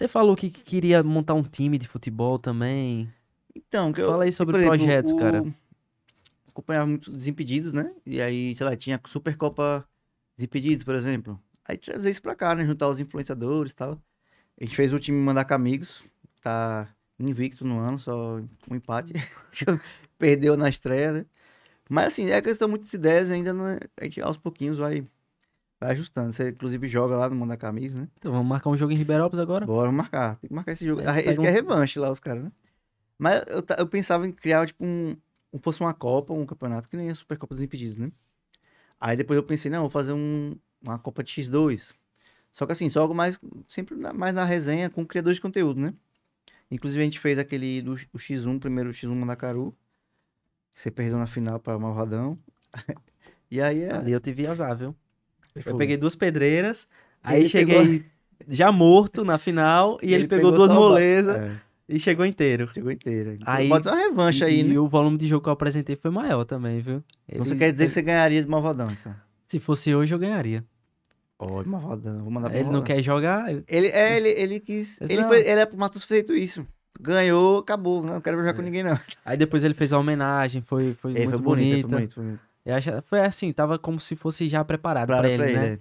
Você falou que queria montar um time de futebol também. Então, que Fala aí sobre exemplo, projetos, o... cara. Acompanhava muitos Desimpedidos, né? E aí, sei lá, tinha Supercopa Desimpedidos, por exemplo. Aí trazer isso pra cá, né? Juntar os influenciadores e tal. A gente fez o time mandar com amigos. Tá invicto no ano, só um empate. Perdeu na estreia, né? Mas assim, é questão muito de ideias ainda, né? A gente aos pouquinhos vai Vai ajustando. Você, inclusive, joga lá no Mandaca Amigos, né? Então, vamos marcar um jogo em Ribeirópolis agora? Bora, vamos marcar. Tem que marcar esse jogo. É, Eles é um... revanche lá, os caras, né? Mas eu, eu pensava em criar, tipo, um... Fosse uma Copa, um campeonato, que nem a Supercopa dos Impedidos, né? Aí depois eu pensei, não, vou fazer um, uma Copa de X2. Só que assim, só algo mais, sempre na, mais na resenha com criadores de conteúdo, né? Inclusive a gente fez aquele do o X1, primeiro o X1 Mandacaru, você perdeu na final para Malvadão. e aí é... Ali eu tive azar, viu? Eu peguei duas pedreiras, aí cheguei pegou... já morto na final e ele, ele pegou, pegou, duas molezas. É. E chegou inteiro. Chegou inteiro. aí, pode ser uma revanche e, aí, né? E o volume de jogo que eu apresentei foi maior também, viu? Então você quer dizer que você ganharia de Malvadão, então? Se fosse hoje, eu ganharia. Ótimo, Malvadão. Vou mandar pra Ele não quer jogar. Ele, é, ele, ele quis. Ele, foi, ele é pro Matos feito isso. Ganhou, acabou. Não quero jogar é. com ninguém, não. Aí depois ele fez a homenagem, foi, foi muito foi bonito, bonito. Foi bonito, foi bonito. Eu acho, foi assim, tava como se fosse já preparado para ele, ele, né? É.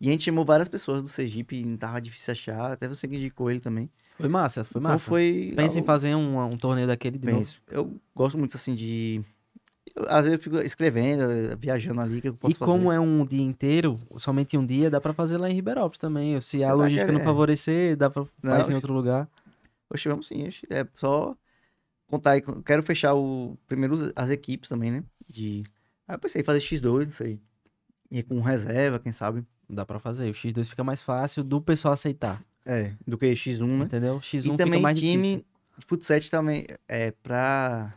E a gente chamou várias pessoas do Sergipe, não tava difícil achar, até você que indicou ele também. Foi massa, foi então massa. Então foi... Pensa em fazer um, um torneio daquele de Penso. Eu gosto muito, assim, de... Eu, às vezes eu fico escrevendo, viajando ali, que eu posso E fazer. como é um dia inteiro, somente um dia, dá para fazer lá em Ribeirópolis também. Se a tá logística querer. não favorecer, dá pra não, fazer em outro lugar. Oxe, vamos sim, oxe. é só contar aí. Quero fechar o primeiro as equipes também, né? De Aí eu pensei, fazer X2, não sei. E com reserva, quem sabe. Dá pra fazer. O X2 fica mais fácil do pessoal aceitar. É, do que X1, né? Entendeu? X1 e também mais time, futsal também, é, pra,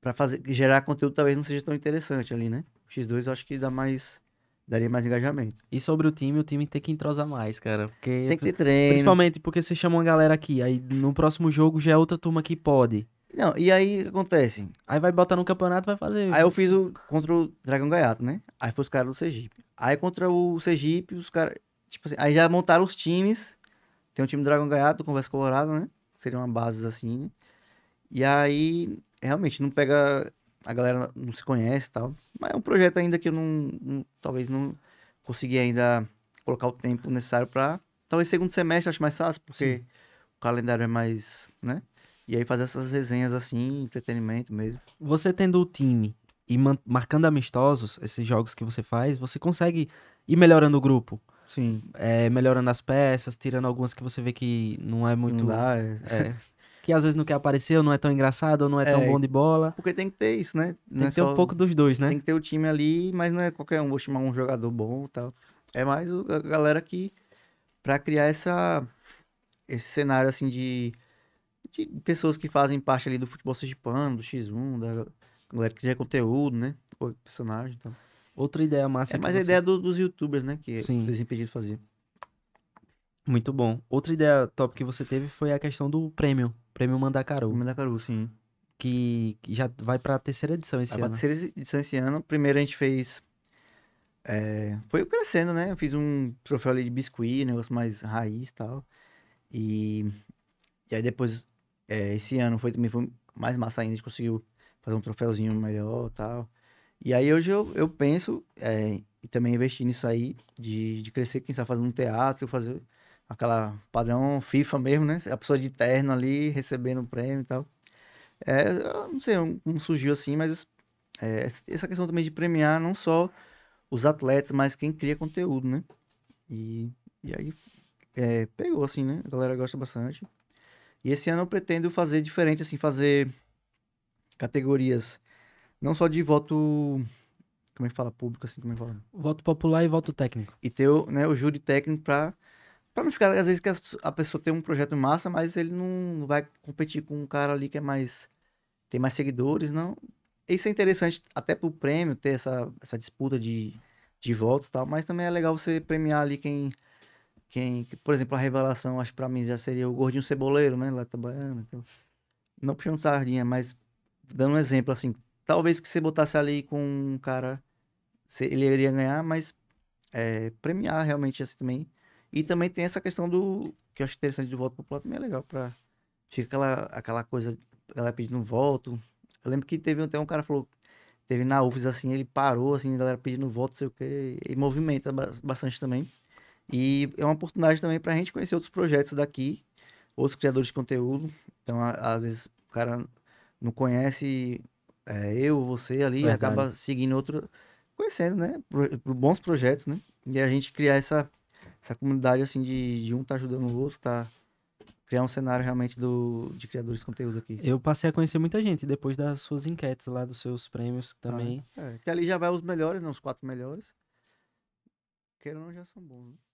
pra fazer, gerar conteúdo talvez não seja tão interessante ali, né? O X2 eu acho que dá mais, daria mais engajamento. E sobre o time, o time tem que entrosar mais, cara. Porque, tem que ter treino. Principalmente porque você chama uma galera aqui, aí no próximo jogo já é outra turma que pode. Não, e aí acontece. Aí vai botar no campeonato, vai fazer. Aí eu fiz o contra o Dragão Gaiato, né? Aí foi os caras do Sergipe. Aí contra o Sergipe, os caras. Tipo assim, aí já montaram os times. Tem um time do Dragão Gaiato, Conversa Colorado, né? Seria uma base assim. E aí, realmente, não pega. A galera não se conhece e tal. Mas é um projeto ainda que eu não. não talvez não consegui ainda colocar o tempo necessário para Talvez segundo semestre, acho mais fácil, porque Sim. o calendário é mais. né? E aí fazer essas resenhas assim, entretenimento mesmo. Você tendo o time e marcando amistosos, esses jogos que você faz, você consegue ir melhorando o grupo. Sim. É, melhorando as peças, tirando algumas que você vê que não é muito. Não dá, é. é. que às vezes não quer aparecer, ou não é tão engraçado, ou não é, é tão bom de bola. Porque tem que ter isso, né? Não tem é que ter só... um pouco dos dois, né? Tem que ter o time ali, mas não é qualquer um, vou chamar um jogador bom e tal. É mais a galera que. para criar essa. esse cenário assim de de pessoas que fazem parte ali do futebol sergipano, do X1, da galera que cria conteúdo, né? O personagem e então. tal. Outra ideia massa. É mais você... a ideia do, dos youtubers, né? Que Sim. vocês impediram de fazer. Muito bom. Outra ideia top que você teve foi a questão do prêmio. Prêmio Mandacaru. Mandacaru, sim. Que já vai pra terceira edição esse vai ano. Pra terceira edição esse ano. Primeiro a gente fez. É, foi crescendo, né? Eu fiz um troféu ali de biscuit, negócio mais raiz e tal. E, e aí depois é, esse ano foi também foi mais massa ainda, a gente conseguiu fazer um troféuzinho melhor e tal. E aí hoje eu, eu penso é, e também investir nisso aí, de, de crescer, quem sabe fazer um teatro, fazer aquela padrão FIFA mesmo, né? A pessoa de terno ali, recebendo o prêmio e tal. É, não sei como surgiu assim, mas é, essa questão também de premiar não só os atletas, mas quem cria conteúdo, né? E, e aí é, pegou assim, né? A galera gosta bastante. E esse ano eu pretendo fazer diferente, assim, fazer categorias não só de voto. Como é que fala? Público, assim, como é que fala? Voto popular e voto técnico. E ter o, né, o júri técnico pra, pra não ficar. Às vezes que a pessoa tem um projeto massa, mas ele não vai competir com um cara ali que é mais. tem mais seguidores, não. Isso é interessante até pro prêmio ter essa, essa disputa de, de votos e tal, mas também é legal você premiar ali quem quem, por exemplo, a revelação, acho que pra mim já seria o Gordinho Ceboleiro, né? Lá Itabaiana. Então, não puxando sardinha, mas dando um exemplo, assim, talvez que você botasse ali com um cara, ele iria ganhar, mas é, premiar realmente assim também. E também tem essa questão do, que eu acho interessante do voto popular também é legal, pra, fica aquela, aquela coisa, galera pedindo um voto. Eu lembro que teve até um cara falou, teve na UFES, assim, ele parou, assim, a galera pedindo voto, sei o quê, e movimenta bastante também. E é uma oportunidade também para a gente conhecer outros projetos daqui, outros criadores de conteúdo. Então, a, às vezes, o cara não conhece é, eu, você ali, Verdade. acaba seguindo outro, conhecendo, né? Pro, bons projetos, né? E a gente criar essa, essa comunidade, assim, de, de um tá ajudando o outro, tá criar um cenário realmente do, de criadores de conteúdo aqui. Eu passei a conhecer muita gente depois das suas enquetes lá, dos seus prêmios ah, também. Ah, é, que ali já vai os melhores, né? Os quatro melhores. Queiram não já são bons, né?